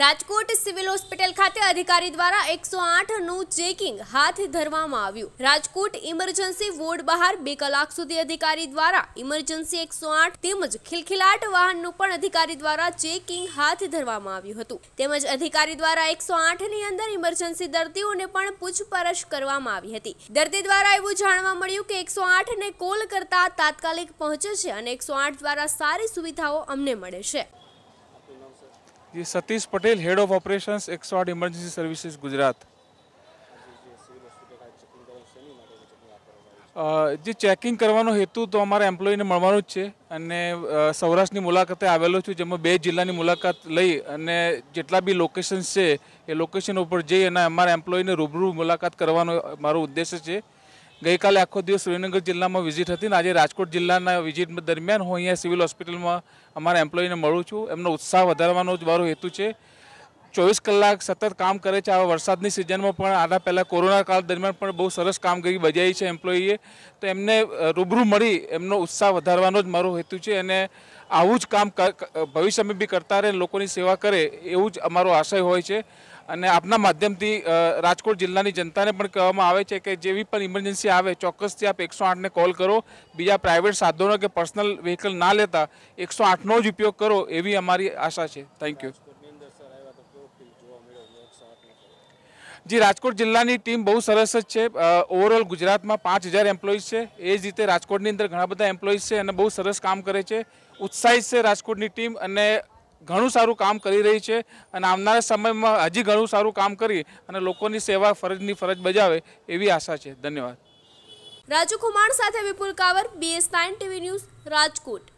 Rajkot civil hospital ખાતે અધિકારી દ્વારા એકસો નું ચેકિંગ હાથ ધરવામાં આવ્યું રાજકોટ ઇમરજન્સી વોર્ડ બહાર બે કલાક સુધી અધિકારી દ્વારા ઇમરજન્સી એકસો તેમજ ખિલખિલાટ વાહનનું પણ અધિકારી દ્વારા ચેકિંગ હાથ ધરવામાં આવ્યું હતું તેમજ અધિકારી દ્વારા એકસો ની અંદર ઇમરજન્સી દર્દીઓને પણ પૂછપરછ કરવામાં આવી હતી દર્દી દ્વારા એવું જાણવા મળ્યું કે એકસો ને કોલ કરતા તાત્કાલિક પહોંચે છે અને એકસો દ્વારા સારી સુવિધાઓ અમને મળે છે ये Satish Patel head of operations એકસો આઠ ઇમરજન્સી સર્વિસીસ ગુજરાત જે ચેકિંગ કરવાનો હેતુ તો અમારા એમ્પ્લોયીને મળવાનો જ છે અને સૌરાષ્ટ્રની મુલાકાતે આવેલો છું જેમાં બે જિલ્લાની મુલાકાત લઈ અને જેટલા બી લોકેશન્સ છે એ લોકેશન ઉપર જઈ અને અમારા એમ્પ્લોયીને રૂબરૂ મુલાકાત કરવાનો મારો ઉદ્દેશ છે ગઈકાલે આખો દિવસ શ્રીનગર જિલ્લામાં વિઝિટ હતી ને આજે રાજકોટ જિલ્લાના વિઝિટ દરમિયાન હું અહીંયા સિવિલ હોસ્પિટલમાં અમારા એમ્પ્લોયીને મળું છું એમનો ઉત્સાહ વધારવાનો જ મારો હેતુ છે ચોવીસ કલાક સતત કામ કરે છે આવા વરસાદની સિઝનમાં પણ આના પહેલાં કોરોના કાળ દરમિયાન પણ બહુ સરસ કામગીરી બજાવી છે એમ્પ્લોયીએ તો એમને રૂબરૂ મળી એમનો ઉત્સાહ વધારવાનો જ મારો હેતુ છે અને આવું જ કામ ભવિષ્યમાં બી કરતા રહે લોકોની સેવા કરે એવું જ અમારો આશય હોય છે અને આપના માધ્યમથી રાજકોટ જિલ્લાની જનતાને પણ કહેવામાં આવે છે કે જેવી પણ ઇમરજન્સી આવે ચોક્કસથી આપ એકસો આઠને કોલ કરો બીજા પ્રાઇવેટ સાધનો કે પર્સનલ વ્હીકલ ના લેતા એકસો આઠનો જ ઉપયોગ કરો એવી અમારી આશા છે થેન્ક યુ જી રાજકોટ જિલ્લાની ટીમ બહુ સરસ જ છે ઓવરઓલ ગુજરાતમાં પાંચ હજાર એમ્પ્લોઈઝ છે એ જ રીતે રાજકોટની અંદર ઘણા બધા એમ્પ્લોઈઝ છે અને બહુ સરસ કામ કરે છે ઉત્સાહિત છે રાજકોટની ટીમ અને ઘણું સારું કામ કરી રહી છે અને આવનારા સમયમાં હજી ઘણું સારું કામ કરી અને લોકોની સેવા ફરજની ફરજ બજાવે એવી આશા છે ધન્યવાદ રાજુ કુમાર સાથે Vipul Kavar BS nine TV news Rajkot